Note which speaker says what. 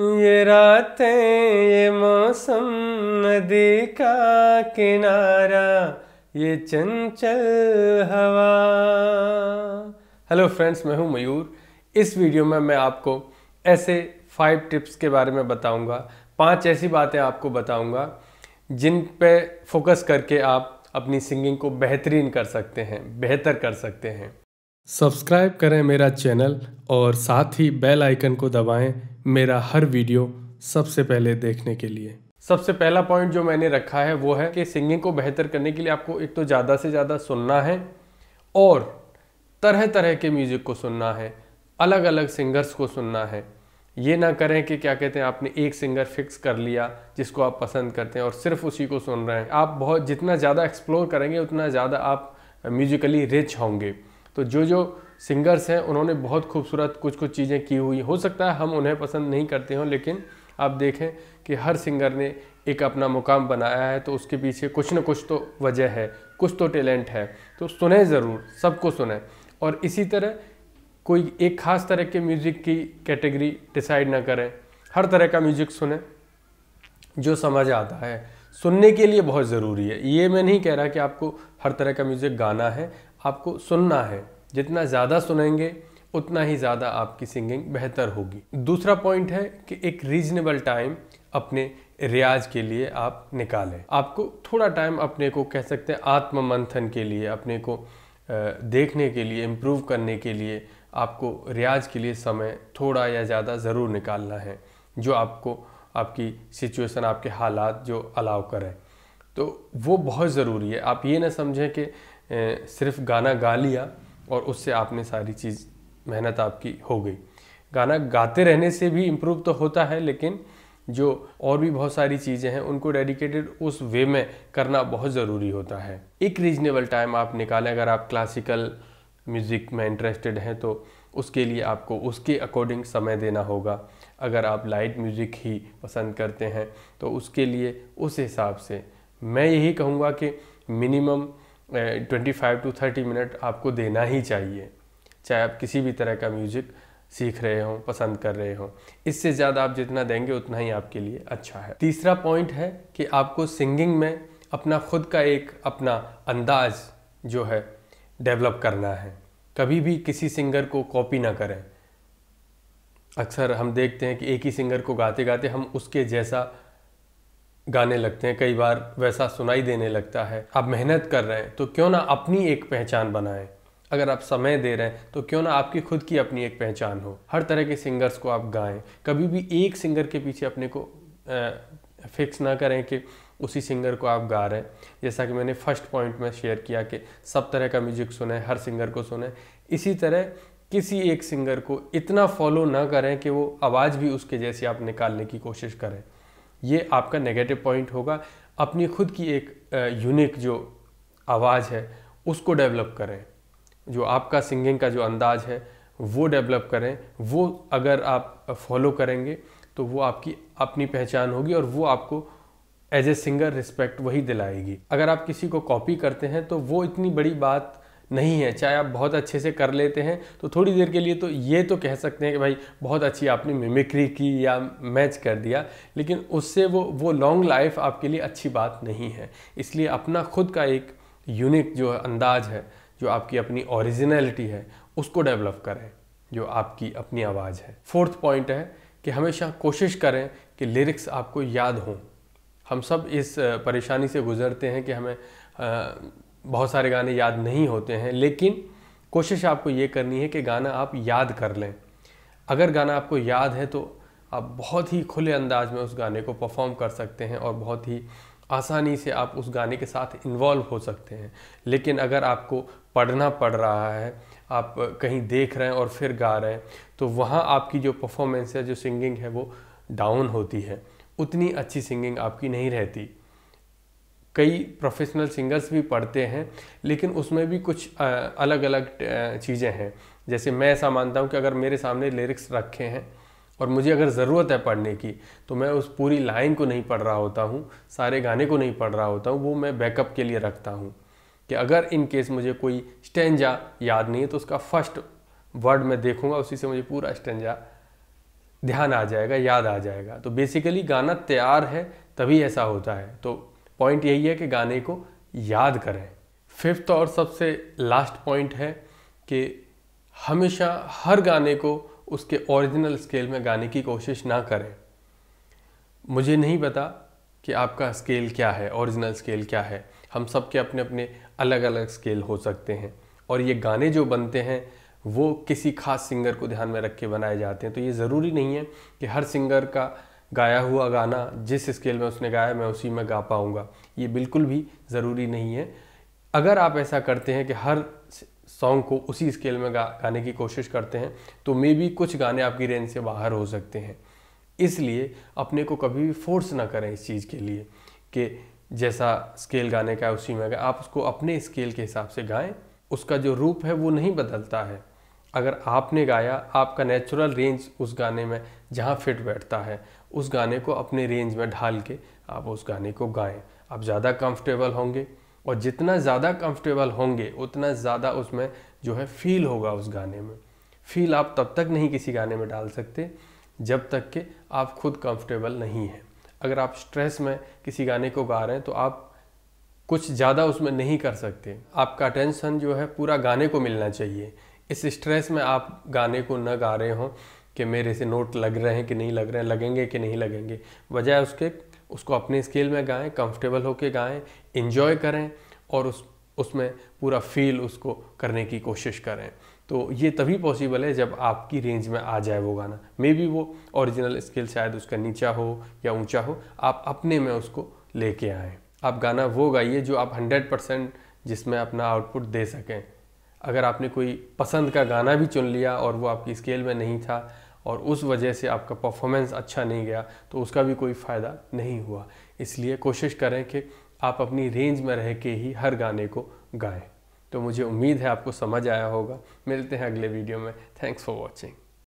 Speaker 1: ये रातें ये मौसम नदी का किनारा ये चंचल हवा हेलो फ्रेंड्स मैं हूं मयूर इस वीडियो में मैं आपको ऐसे फाइव टिप्स के बारे में बताऊंगा पांच ऐसी बातें आपको बताऊंगा जिन पे फोकस करके आप अपनी सिंगिंग को बेहतरीन कर सकते हैं बेहतर कर सकते हैं सब्सक्राइब करें मेरा चैनल और साथ ही बेल आइकन को दबाएं मेरा हर वीडियो सबसे पहले देखने के लिए सबसे पहला पॉइंट जो मैंने रखा है वो है कि सिंगिंग को बेहतर करने के लिए आपको एक तो ज़्यादा से ज़्यादा सुनना है और तरह तरह के म्यूज़िक को सुनना है अलग अलग सिंगर्स को सुनना है ये ना करें कि क्या कहते हैं आपने एक सिंगर फिक्स कर लिया जिसको आप पसंद करते हैं और सिर्फ उसी को सुन रहे हैं आप बहुत जितना ज़्यादा एक्सप्लोर करेंगे उतना ज़्यादा आप म्यूजिकली रिच होंगे तो जो जो सिंगर्स हैं उन्होंने बहुत खूबसूरत कुछ कुछ चीज़ें की हुई हो सकता है हम उन्हें पसंद नहीं करते हों लेकिन आप देखें कि हर सिंगर ने एक अपना मुकाम बनाया है तो उसके पीछे कुछ ना कुछ तो वजह है कुछ तो टैलेंट है तो सुने ज़रूर सबको सुने और इसी तरह कोई एक ख़ास तरह के म्यूज़िक की कैटेगरी डिसाइड ना करें हर तरह का म्यूज़िक सुने जो समझ आता है सुनने के लिए बहुत ज़रूरी है ये मैं नहीं कह रहा कि आपको हर तरह का म्यूज़िक गाना है आपको सुनना है जितना ज़्यादा सुनेंगे उतना ही ज़्यादा आपकी सिंगिंग बेहतर होगी दूसरा पॉइंट है कि एक रीजनेबल टाइम अपने रियाज के लिए आप निकालें आपको थोड़ा टाइम अपने को कह सकते हैं आत्म मंथन के लिए अपने को देखने के लिए इम्प्रूव करने के लिए आपको रियाज के लिए समय थोड़ा या ज़्यादा ज़रूर निकालना है जो आपको आपकी सिचुएशन आपके हालात जो अलाउ करें तो वो बहुत ज़रूरी है आप ये ना समझें कि सिर्फ गाना गा लिया और उससे आपने सारी चीज़ मेहनत आपकी हो गई गाना गाते रहने से भी इम्प्रूव तो होता है लेकिन जो और भी बहुत सारी चीज़ें हैं उनको डेडिकेटेड उस वे में करना बहुत ज़रूरी होता है एक रीजनेबल टाइम आप निकालें अगर आप क्लासिकल म्यूज़िक में इंटरेस्टेड हैं तो उसके लिए आपको उसके अकॉर्डिंग समय देना होगा अगर आप लाइट म्यूज़िक ही पसंद करते हैं तो उसके लिए उस हिसाब से मैं यही कहूँगा कि minimum twenty five to thirty minute आपको देना ही चाहिए चाहे आप किसी भी तरह का म्यूज़िक सीख रहे हों पसंद कर रहे हों इससे ज़्यादा आप जितना देंगे उतना ही आपके लिए अच्छा है तीसरा पॉइंट है कि आपको सिंगिंग में अपना खुद का एक अपना अंदाज जो है डेवलप करना है कभी भी किसी सिंगर को कॉपी ना करें अक्सर हम देखते हैं कि एक ही सिंगर को गाते गाते हम उसके जैसा गाने लगते हैं कई बार वैसा सुनाई देने लगता है आप मेहनत कर रहे हैं तो क्यों ना अपनी एक पहचान बनाएं अगर आप समय दे रहे हैं तो क्यों ना आपकी खुद की अपनी एक पहचान हो हर तरह के सिंगर्स को आप गाएं कभी भी एक सिंगर के पीछे अपने को आ, फिक्स ना करें कि उसी सिंगर को आप गा रहे हैं जैसा कि मैंने फर्स्ट पॉइंट में शेयर किया कि सब तरह का म्यूजिक सुने हर सिंगर को सुने इसी तरह किसी एक सिंगर को इतना फॉलो ना करें कि वो आवाज़ भी उसके जैसी आप निकालने की कोशिश करें ये आपका नेगेटिव पॉइंट होगा अपनी खुद की एक यूनिक जो आवाज़ है उसको डेवलप करें जो आपका सिंगिंग का जो अंदाज है वो डेवलप करें वो अगर आप फॉलो करेंगे तो वो आपकी अपनी पहचान होगी और वो आपको एज ए सिंगर रिस्पेक्ट वही दिलाएगी अगर आप किसी को कॉपी करते हैं तो वो इतनी बड़ी बात नहीं है चाहे आप बहुत अच्छे से कर लेते हैं तो थोड़ी देर के लिए तो ये तो कह सकते हैं कि भाई बहुत अच्छी आपने मिमिक्री की या मैच कर दिया लेकिन उससे वो वो लॉन्ग लाइफ आपके लिए अच्छी बात नहीं है इसलिए अपना खुद का एक यूनिक जो अंदाज है जो आपकी अपनी ओरिजिनलिटी है उसको डेवलप करें जो आपकी अपनी आवाज़ है फोर्थ पॉइंट है कि हमेशा कोशिश करें कि लिरिक्स आपको याद हों हम सब इस परेशानी से गुजरते हैं कि हमें बहुत सारे गाने याद नहीं होते हैं लेकिन कोशिश आपको ये करनी है कि गाना आप याद कर लें अगर गाना आपको याद है तो आप बहुत ही खुले अंदाज में उस गाने को परफॉर्म कर सकते हैं और बहुत ही आसानी से आप उस गाने के साथ इन्वॉल्व हो सकते हैं लेकिन अगर आपको पढ़ना पड़ रहा है आप कहीं देख रहे हैं और फिर गा रहे हैं तो वहाँ आपकी जो परफॉर्मेंस है जो सिंगिंग है वो डाउन होती है उतनी अच्छी सिंगिंग आपकी नहीं रहती कई प्रोफेशनल सिंगर्स भी पढ़ते हैं लेकिन उसमें भी कुछ अलग अलग चीज़ें हैं जैसे मैं ऐसा मानता हूँ कि अगर मेरे सामने लिरिक्स रखे हैं और मुझे अगर ज़रूरत है पढ़ने की तो मैं उस पूरी लाइन को नहीं पढ़ रहा होता हूँ सारे गाने को नहीं पढ़ रहा होता हूँ वो मैं बैकअप के लिए रखता हूँ कि अगर इन केस मुझे कोई स्टेंजा याद नहीं है तो उसका फर्स्ट वर्ड मैं देखूंगा उसी से मुझे पूरा स्टेंजा ध्यान आ जाएगा याद आ जाएगा तो बेसिकली गाना तैयार है तभी ऐसा होता है तो पॉइंट यही है कि गाने को याद करें फिफ्थ और सबसे लास्ट पॉइंट है कि हमेशा हर गाने को उसके ओरिजिनल स्केल में गाने की कोशिश ना करें मुझे नहीं पता कि आपका स्केल क्या है ओरिजिनल स्केल क्या है हम सब के अपने अपने अलग अलग स्केल हो सकते हैं और ये गाने जो बनते हैं वो किसी खास सिंगर को ध्यान में रख के बनाए जाते हैं तो ये ज़रूरी नहीं है कि हर सिंगर का गाया हुआ गाना जिस स्केल में उसने गाया मैं उसी में गा पाऊँगा ये बिल्कुल भी ज़रूरी नहीं है अगर आप ऐसा करते हैं कि हर सॉन्ग को उसी स्केल में गा गाने की कोशिश करते हैं तो मे बी कुछ गाने आपकी रेंज से बाहर हो सकते हैं इसलिए अपने को कभी भी फोर्स ना करें इस चीज़ के लिए कि जैसा स्केल गाने का है उसी में गाएं आप उसको अपने स्केल के हिसाब से गाएं उसका जो रूप है वो नहीं बदलता है अगर आपने गाया आपका नेचुरल रेंज उस गाने में जहाँ फिट बैठता है उस गाने को अपने रेंज में ढाल के आप उस गाने को गाएं आप ज़्यादा कंफर्टेबल होंगे और जितना ज़्यादा कंफर्टेबल होंगे उतना ज़्यादा उसमें जो है फील होगा उस गाने में फील आप तब तक नहीं किसी गाने में डाल सकते जब तक कि आप खुद कंफर्टेबल नहीं हैं अगर आप स्ट्रेस में किसी गाने को गा रहे हैं तो आप कुछ ज़्यादा उसमें नहीं कर सकते आपका अटेंशन जो है पूरा गाने को मिलना चाहिए इस स्ट्रेस में आप गाने को न गा रहे हों कि मेरे से नोट लग रहे हैं कि नहीं लग रहे हैं लगेंगे कि नहीं लगेंगे बजाय उसके उसको अपने स्केल में गाएं कंफर्टेबल होके गाएं इन्जॉय करें और उस उसमें पूरा फील उसको करने की कोशिश करें तो ये तभी पॉसिबल है जब आपकी रेंज में आ जाए वो गाना मे बी वो ओरिजिनल स्केल शायद उसका नीचा हो या ऊंचा हो आप अपने में उसको लेके आएँ आप गाना वो गाइए जो आप 100 परसेंट जिसमें अपना आउटपुट दे सकें अगर आपने कोई पसंद का गाना भी चुन लिया और वो आपकी स्केल में नहीं था और उस वजह से आपका परफॉर्मेंस अच्छा नहीं गया तो उसका भी कोई फ़ायदा नहीं हुआ इसलिए कोशिश करें कि आप अपनी रेंज में रह के ही हर गाने को गाएं तो मुझे उम्मीद है आपको समझ आया होगा मिलते हैं अगले वीडियो में थैंक्स फॉर वॉचिंग